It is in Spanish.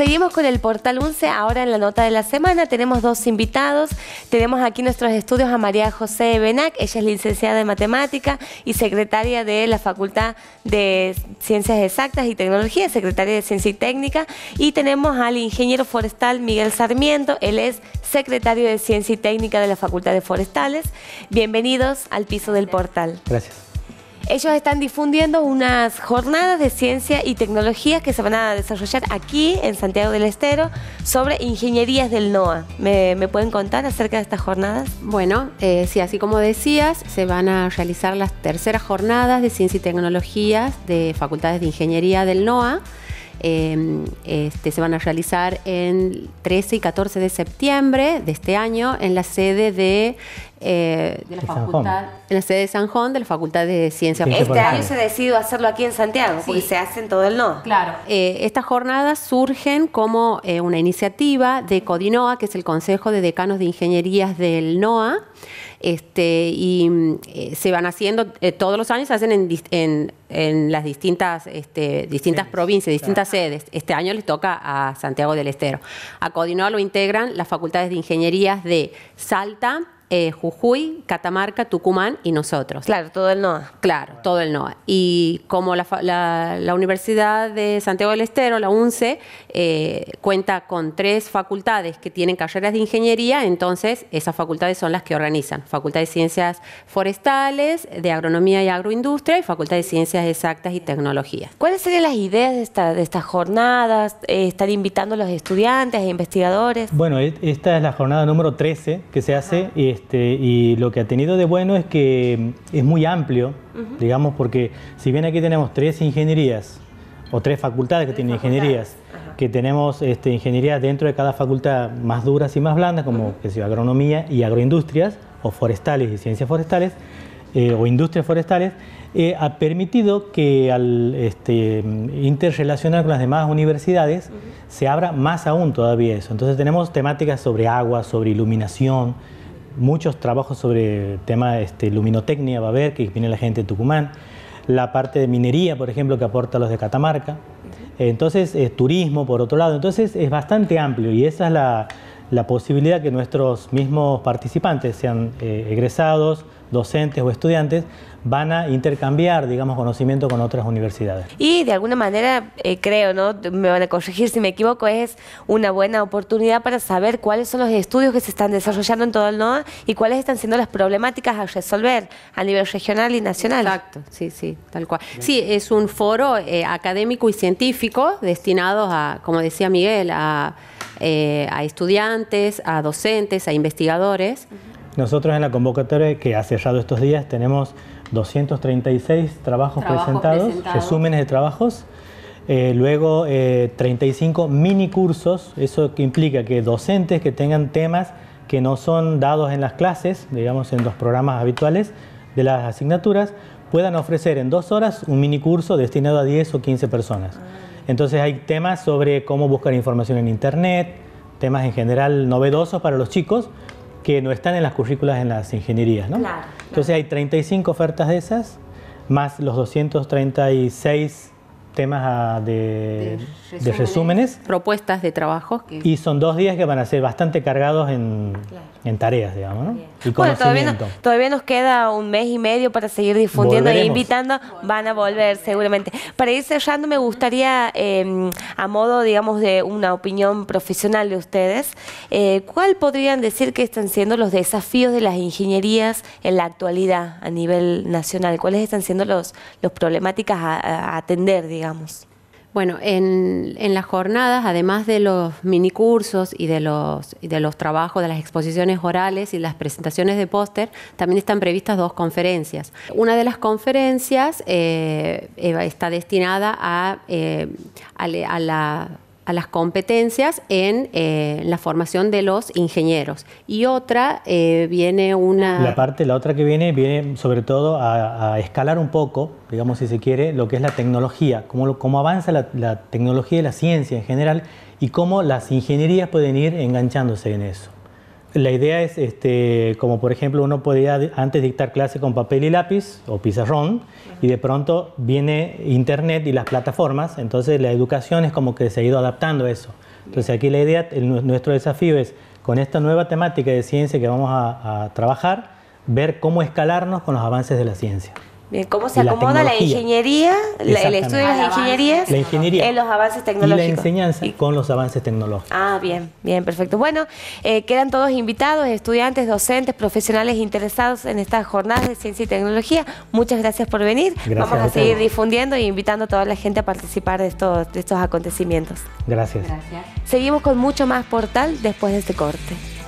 Seguimos con el Portal 11. Ahora en la nota de la semana tenemos dos invitados. Tenemos aquí nuestros estudios a María José Benac. Ella es licenciada en matemática y secretaria de la Facultad de Ciencias Exactas y Tecnología, secretaria de Ciencia y Técnica. Y tenemos al ingeniero forestal Miguel Sarmiento. Él es secretario de Ciencia y Técnica de la Facultad de Forestales. Bienvenidos al piso del Portal. Gracias. Ellos están difundiendo unas jornadas de ciencia y tecnologías que se van a desarrollar aquí en Santiago del Estero sobre ingenierías del NOA. ¿Me, pueden contar acerca de estas jornadas? Bueno, eh, sí, así como decías, se van a realizar las terceras jornadas de ciencia y tecnologías de facultades de ingeniería del NOA. Em, este, se van a realizar el 13 y 14 de septiembre de este año en la sede de eh, de la facultad. En la sede de San Juan, de la Facultad de Ciencias Este año se decidió hacerlo aquí en Santiago, y se hace en todo el NOA. Claro. Eh, estas jornadas surgen como eh, una iniciativa de CODINOA, que es el Consejo de Decanos de Ingenierías del NOA. Este, y mm, se van haciendo todos los años, se hacen en, las distintas, este, provincias, distintas sedes. Este año les toca a Santiago del Estero. A CODINOA lo integran las facultades de ingenierías de Salta, eh, Jujuy, Catamarca, Tucumán y nosotros. Claro, todo el NOA. Claro, todo el NOA. Y como la, Universidad de Santiago del Estero, la UNCE, eh, cuenta con tres facultades que tienen carreras de ingeniería, entonces esas facultades son las que organizan. Facultad de Ciencias Forestales, de Agronomía y Agroindustria y Facultad de Ciencias Exactas y Tecnologías. ¿Cuáles serían las ideas de, estas jornadas? Eh, ¿Están invitando a los estudiantes e investigadores? Bueno, e, esta es la jornada número 13 que se hace. y es este, y lo que ha tenido de bueno es que mm, es muy amplio, digamos, porque si bien aquí tenemos tres ingenierías, o tres facultades que tienen ingenierías, que tenemos este, ingenierías dentro de cada facultad más duras y más blandas, como que agronomía y agroindustrias, o forestales y ciencias forestales, eh, o industrias forestales, eh, ha permitido que al este, mm, interrelacionar con las demás universidades se abra más aún todavía eso. Entonces tenemos temáticas sobre agua, sobre iluminación, muchos trabajos sobre tema este, luminotecnia, va a haber, que viene la gente de Tucumán, la parte de minería, por ejemplo, que aporta los de Catamarca, entonces turismo, por otro lado, entonces es bastante amplio y esa es la, la posibilidad que nuestros mismos participantes, sean eh, egresados, docentes o estudiantes, van a intercambiar, digamos, conocimiento con otras universidades. Y de alguna manera, eh, creo, ¿no? Me van a corregir si me equivoco, es una buena oportunidad para saber cuáles son los estudios que se están desarrollando en todo el NOA y cuáles están siendo las problemáticas a resolver a nivel regional y nacional. Exacto, sí, sí, tal cual. Sí, es un foro eh, académico y científico destinado a, como decía Miguel, a eh, a estudiantes, a docentes, a investigadores. Nosotros en la convocatoria que ha cerrado estos días tenemos 236 trabajos presentados, resúmenes de trabajos, eh, luego 35 eh, mini cursos, eso implica que docentes que tengan temas que no son dados en las clases, digamos en los programas habituales de las asignaturas, puedan ofrecer en dos horas un mini destinado a 10 o 15 personas. Entonces hay temas sobre cómo buscar información en Internet, temas en general novedosos para los chicos que no están en las currículas en las ingenierías. ¿no? Entonces hay 35 ofertas de esas, más los 236 temas ah, de, resúmenes. Propuestas de trabajo Y son dos días que van a ser bastante cargados en, tareas, digamos, Y bueno, todavía, todavía, nos queda un mes y medio para seguir difundiendo e invitando. Van a volver seguramente. Para ir cerrando, me gustaría, em, a modo, digamos, de una opinión profesional de ustedes, eh, ¿cuál podrían decir que están siendo los desafíos de las ingenierías en la actualidad a nivel nacional? ¿Cuáles están siendo los, problemáticas a, a atender, digamos? Bueno, en, las jornadas, además de los minicursos y de los, de los trabajos, de las exposiciones orales y las presentaciones de póster, también están previstas dos conferencias. Una de las conferencias eh, está destinada a, eh, a la a las competencias en eh, la formación de los ingenieros. Y otra eh, viene una... La parte, la otra que viene, viene sobre todo a, escalar un poco, digamos si se quiere, lo que es la tecnología, cómo, cómo avanza la, la tecnología y la ciencia en general y cómo las ingenierías pueden ir enganchándose en eso. La idea es, este, como por ejemplo, uno podía antes dictar clase con papel y lápiz o pizarrón y de pronto viene Internet y las plataformas, entonces la educación es como que se ha ido adaptando a eso. Entonces aquí la idea, nuestro desafío es, con esta nueva temática de ciencia que vamos a trabajar, ver cómo escalarnos con los avances de la ciencia. Bien, cómo se acomoda la, ingeniería, el estudio de las ingenierías en los avances tecnológicos. Y la enseñanza con los avances tecnológicos. Ah, bien, bien, perfecto. Bueno, eh, quedan todos invitados, estudiantes, docentes, profesionales interesados en estas jornadas de ciencia y tecnología. Muchas gracias por venir. Vamos a, seguir difundiendo e invitando a toda la gente a participar de estos, de estos acontecimientos. gracias. Seguimos con mucho más portal después de este corte.